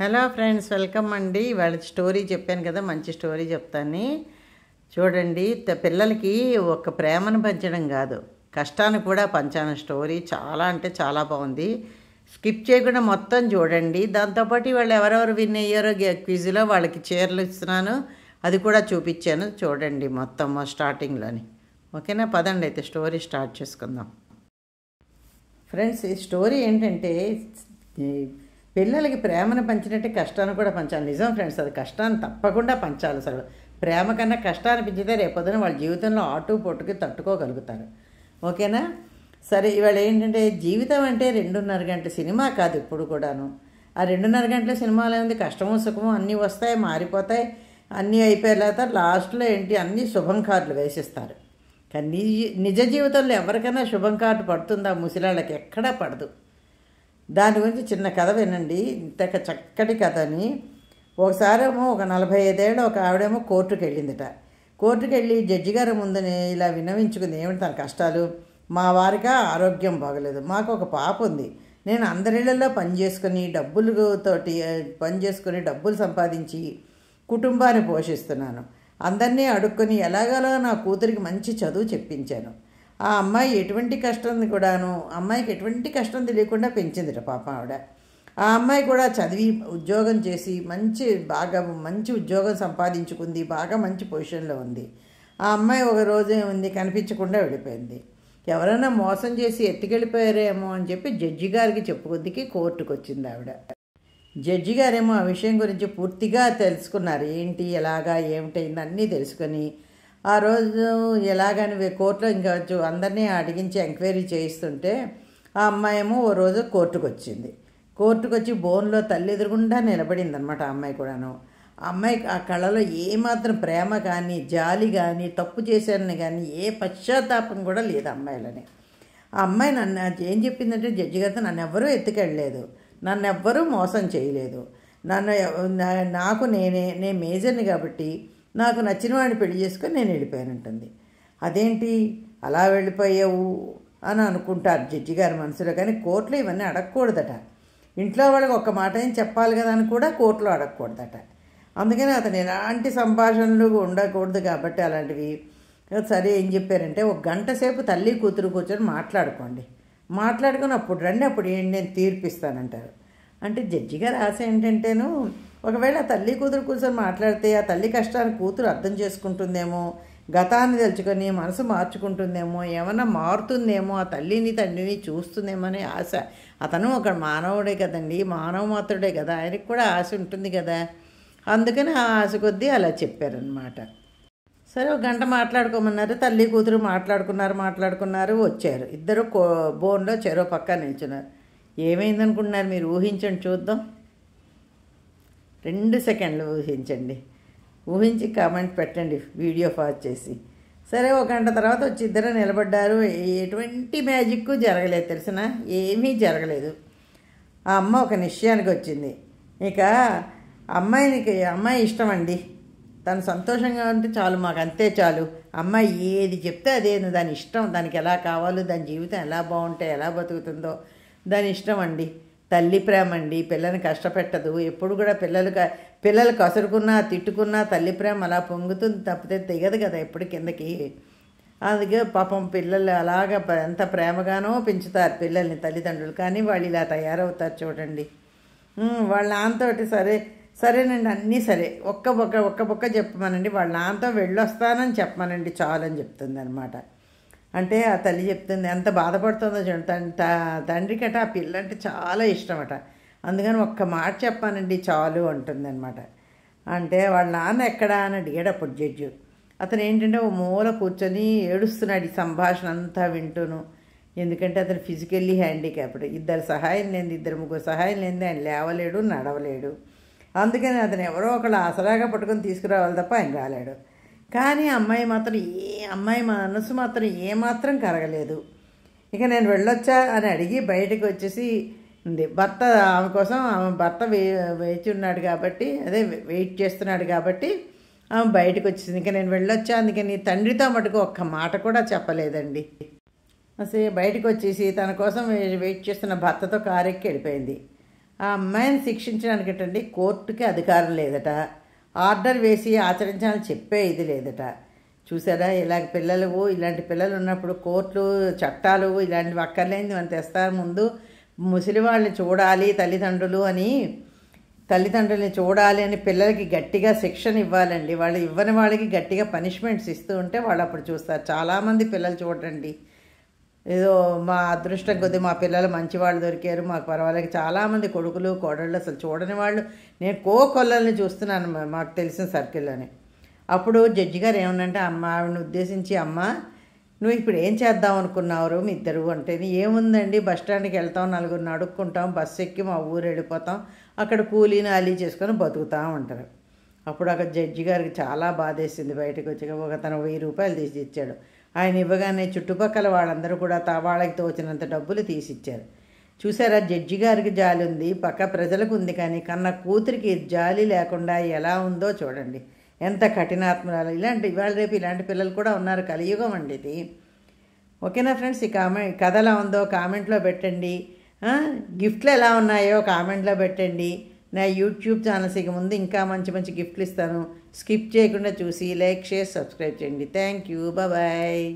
hello friends welcome అండి వాళ్ళ story చెప్పాను కదా మంచి స్టోరీ చెప్తాను చూడండి పిల్లలకి ఒక ప్రేమను పంచడం కాదు కష్టాన్ని కూడా పంచాను స్టోరీ చాలా అంటే చాలా బాగుంది స్కిప్ చేయకుండా మొత్తం చూడండి దాంతోపాటు వాళ్ళు ఎవరెవరు విన్ అయ్యారో క్విజ్లో వాళ్ళకి చీరలు ఇస్తున్నాను అది కూడా చూపించాను చూడండి మొత్తం స్టార్టింగ్లోని ఓకేనా పదండి అయితే స్టోరీ స్టార్ట్ చేసుకుందాం ఫ్రెండ్స్ ఈ స్టోరీ ఏంటంటే పిల్లలకి ప్రేమను పంచినట్టే కష్టాన్ని కూడా పంచాలి నిజం ఫ్రెండ్స్ అది కష్టాన్ని తప్పకుండా పంచాలి అసలు ప్రేమ కన్నా కష్టాన్ని పెంచితే రేపొద్దున వాళ్ళ జీవితంలో ఆటు పొట్టుకి తట్టుకోగలుగుతారు ఓకేనా సరే ఇవాళ ఏంటంటే జీవితం అంటే రెండున్నర గంటల సినిమా కాదు ఇప్పుడు కూడాను ఆ రెండున్నర గంటల సినిమాలో ఏముంది కష్టము సుఖము అన్నీ వస్తాయి మారిపోతాయి అన్నీ అయిపోయిన తర్వాత లాస్ట్లో ఏంటి అన్ని శుభం కార్డులు వేసిస్తారు కానీ నిజ జీవితంలో ఎవరికైనా శుభం కార్డు పడుతుందా ముసలాళ్ళకి ఎక్కడా పడదు దాని గురించి చిన్న కథ వినండి ఇంత చక్కటి కథ అని ఒకసారేమో ఒక నలభై ఐదేళ్ళు ఒక ఆవిడేమో కోర్టుకు వెళ్ళిందిట కోర్టుకు వెళ్ళి జడ్జి గారు ముందనే ఇలా విన్నవించుకుంది ఏమిటి తన కష్టాలు మా వారికి ఆరోగ్యం బాగలేదు మాకు ఒక పాప ఉంది నేను అందరిళ్లలో పని చేసుకుని డబ్బులతోటి పని చేసుకుని డబ్బులు సంపాదించి కుటుంబాన్ని పోషిస్తున్నాను అందరినీ అడుక్కొని ఎలాగోలా నా కూతురికి మంచి చదువు చెప్పించాను ఆ అమ్మాయి ఎటువంటి కష్టం కూడాను అమ్మాయికి ఎటువంటి కష్టం తెలియకుండా పెంచిందిట పాప ఆవిడ ఆ అమ్మాయి కూడా చదివి ఉద్యోగం చేసి మంచి బాగా మంచి ఉద్యోగం సంపాదించుకుంది బాగా మంచి పొజిషన్లో ఉంది ఆ అమ్మాయి ఒక రోజు ఏముంది కనిపించకుండా వెళ్ళిపోయింది ఎవరైనా మోసం చేసి ఎత్తుకెళ్ళిపోయారేమో అని చెప్పి జడ్జి గారికి చెప్పుకొద్దికి కోర్టుకు వచ్చింది ఆవిడ జడ్జి గారేమో ఆ విషయం గురించి పూర్తిగా తెలుసుకున్నారు ఏంటి ఎలాగా ఏమిటైందన్నీ తెలుసుకొని ఆ రోజు ఎలాగని కోర్టులో ఇంకా అందరినీ అడిగించి ఎంక్వైరీ చేయిస్తుంటే ఆ అమ్మాయి ఏమో ఓ రోజు కోర్టుకు వచ్చింది కోర్టుకు వచ్చి బోన్లో తల్లి ఎదురుగుండా నిలబడింది అనమాట ఆ అమ్మాయి కూడాను ఆ అమ్మాయి ఆ కళలో ఏమాత్రం ప్రేమ కానీ జాలి కానీ తప్పు చేశానని కానీ ఏ పశ్చాత్తాపం కూడా లేదు అమ్మాయిలని ఆ అమ్మాయి నన్ను ఏం చెప్పిందంటే జడ్జి గారితో నన్ను ఎవ్వరూ ఎత్తుకెళ్ళలేదు నన్ను ఎవ్వరూ మోసం చేయలేదు నన్ను నాకు నేనే నేను మేజర్ని కాబట్టి నాకు నచ్చిన వాడిని పెళ్లి చేసుకొని నేను వెళ్ళిపోయానంటుంది అదేంటి అలా వెళ్ళిపోయావు అని అనుకుంటారు జడ్జి గారి మనసులో కానీ కోర్టులో ఇవన్నీ అడగకూడదట ఇంట్లో వాళ్ళకి ఒక్క మాట ఏం చెప్పాలి కదా అని కూడా కోర్టులో అడగకూడదట అందుకని అతను ఎలాంటి సంభాషణలు ఉండకూడదు కాబట్టి అలాంటివి సరే ఏం చెప్పారంటే ఒక గంట సేపు తల్లి కూతురు కూర్చొని మాట్లాడుకోండి మాట్లాడుకుని అప్పుడు రండి అప్పుడు ఏంటి నేను తీర్పిస్తానంటారు అంటే జడ్జి గారు ఆశ ఏంటంటేను ఒకవేళ తల్లి కూతురు కూర్చొని మాట్లాడితే ఆ తల్లి కష్టాన్ని కూతురు అర్థం చేసుకుంటుందేమో గతాన్ని తెలుసుకొని మనసు మార్చుకుంటుందేమో ఏమన్నా మారుతుందేమో ఆ తల్లిని తండ్రిని చూస్తుందేమో అనే ఆశ అతను ఒక మానవుడే కదండి మానవ మాత్రుడే కదా ఆయనకు కూడా ఆశ ఉంటుంది కదా అందుకని ఆ ఆశ కొద్దీ అలా చెప్పారనమాట సరే ఒక గంట మాట్లాడుకోమన్నారు తల్లి కూతురు మాట్లాడుకున్నారు మాట్లాడుకున్నారు వచ్చారు ఇద్దరు బోన్లో చెరో పక్క నిల్చున్నారు ఏమైందనుకుంటున్నారు మీరు ఊహించండి చూద్దాం రెండు సెకండ్లు ఊహించండి ఊహించి కామెంట్ పెట్టండి వీడియో పాజ్ చేసి సరే ఒక గంట తర్వాత వచ్చి ఇద్దరు నిలబడ్డారు ఎటువంటి మ్యాజిక్ జరగలేదు తెలిసిన ఏమీ జరగలేదు ఆ అమ్మ ఒక నిశ్చయానికి వచ్చింది ఇక అమ్మాయినికి అమ్మాయి ఇష్టం అండి తను సంతోషంగా ఉంటే చాలు మాకు అంతే చాలు అమ్మాయి ఏది చెప్తే అదే దాని ఇష్టం దానికి ఎలా కావాలో దాని జీవితం ఎలా బాగుంటే ఎలా బతుకుతుందో దాని ఇష్టం అండి తల్లి ప్రేమ అండి పిల్లని కష్టపెట్టదు ఎప్పుడు కూడా పిల్లలు పిల్లలు కసురుకున్నా తిట్టుకున్నా తల్లి ప్రేమ అలా పొంగుతుంది తప్పితే తెగదు కదా ఎప్పుడు కిందకి అందుకే పాపం పిల్లలు అలాగ ఎంత ప్రేమగానో పెంచుతారు పిల్లల్ని తల్లిదండ్రులు కానీ వాళ్ళు ఇలా తయారవుతారు చూడండి వాళ్ళ నాన్నతో సరే సరేనండి అన్నీ సరే ఒక్క బొక్క ఒక్క బొక్క చెప్పమనండి వాళ్ళ నాన్నతో వెళ్ళొస్తానని చెప్పమనండి చాలని చెప్తుంది అనమాట అంటే ఆ తల్లి చెప్తుంది ఎంత బాధపడుతుందో చూడండి తండ్రికట ఆ పిల్ల అంటే చాలా ఇష్టం అట అందుకని ఒక్క మాట చెప్పానండి చాలు అనమాట అంటే వాళ్ళ నాన్న ఎక్కడా అని అడిగాడు అప్పుడు జడ్జు అతను ఏంటంటే ఓ మూల కూర్చొని ఏడుస్తున్నాడు ఈ సంభాషణ అంతా వింటూను ఎందుకంటే అతను ఫిజికల్లీ హ్యాండిక్యాప్డ్ ఇద్దరు సహాయం లేని ఇద్దరు ముగ్గురు సహాయం లేని ఆయన లేవలేడు నడవలేడు అందుకని అతను ఎవరో ఒకళ్ళు ఆసరాగా పట్టుకొని తీసుకురావాలి తప్ప ఆయన రాలేడు కానీ అమ్మాయి మాత్రం ఏ అమ్మాయి మనసు మాత్రం ఏమాత్రం కరగలేదు ఇక నేను వెళ్ళొచ్చా అని అడిగి బయటకు వచ్చేసి ఉంది భర్త ఆమె కోసం ఆమె భర్త వే వేచి ఉన్నాడు కాబట్టి అదే వెయిట్ చేస్తున్నాడు కాబట్టి ఆమె బయటకు వచ్చేసింది ఇంకా నేను వెళ్ళొచ్చా అందుకని తండ్రితో మటుకు ఒక్క మాట కూడా చెప్పలేదండి అసలు బయటకు వచ్చేసి తన కోసం వెయిట్ చేస్తున్న భర్తతో కారెక్కి వెళ్ళిపోయింది ఆ అమ్మాయిని అండి కోర్టుకి అధికారం లేదట ఆర్డర్ వేసి ఆచరించాలని చెప్పే ఇది లేదట చూసారా ఇలాగ పిల్లలు ఇలాంటి పిల్లలు ఉన్నప్పుడు కోర్టులు చట్టాలు ఇలాంటివి అక్కర్లేని మనం తెస్తారు ముందు ముసలి వాళ్ళని చూడాలి తల్లిదండ్రులు అని తల్లిదండ్రుల్ని చూడాలి అని పిల్లలకి గట్టిగా శిక్షణ ఇవ్వాలండి వాళ్ళు ఇవ్వని వాళ్ళకి గట్టిగా పనిష్మెంట్స్ ఇస్తూ ఉంటే వాళ్ళు అప్పుడు చూస్తారు చాలామంది పిల్లలు చూడండి ఏదో మా అదృష్టం కొద్దీ మా పిల్లలు మంచి వాళ్ళు దొరికారు మాకు పర్వాలేదు చాలామంది కొడుకులు కోడళ్ళు అసలు చూడని వాళ్ళు నేను కోకొల్లల్ని చూస్తున్నాను మాకు తెలిసిన సర్కిల్లోనే అప్పుడు జడ్జి గారు ఏమనంటే అమ్మ ఆవిడని ఉద్దేశించి అమ్మ నువ్వు ఇప్పుడు ఏం చేద్దాం అనుకున్నావు మీ ఇద్దరు అంటే ఏముందండి బస్ స్టాండ్కి వెళ్తాం నలుగురు నడుక్కుంటాం బస్సు ఎక్కి మా ఊరు వెళ్ళిపోతాం అక్కడ కూలీని అలీ చేసుకొని బతుకుతా ఉంటారు అప్పుడు అక్కడ జడ్జి గారికి చాలా బాధేసింది బయటకు వచ్చి ఒక తన వెయ్యి రూపాయలు తీసి ఇచ్చాడు ఆయన ఇవ్వగానే చుట్టుపక్కల వాళ్ళందరూ కూడా తా వాళ్ళకి తోచినంత డబ్బులు తీసిచ్చారు చూసారా జడ్జి గారికి జాలి ఉంది పక్క ప్రజలకు ఉంది కానీ కన్న కూతురికి జాలి లేకుండా ఎలా ఉందో చూడండి ఎంత కఠినాత్మరాలు ఇలాంటి ఇవాళ రేపు ఇలాంటి పిల్లలు కూడా ఉన్నారు కలియుగం అండి ఇది ఓకేనా ఫ్రెండ్స్ ఈ కామెంట్ కథ ఎలా ఉందో కామెంట్లో పెట్టండి గిఫ్ట్లు ఎలా ఉన్నాయో కామెంట్లో పెట్టండి నా యూట్యూబ్ ఛానల్స్ ఇక ముందు ఇంకా మంచి మంచి గిఫ్ట్లు ఇస్తాను స్కిప్ చేయకుండా చూసి లైక్ షేర్ సబ్స్క్రైబ్ చేయండి థ్యాంక్ యూ బాయ్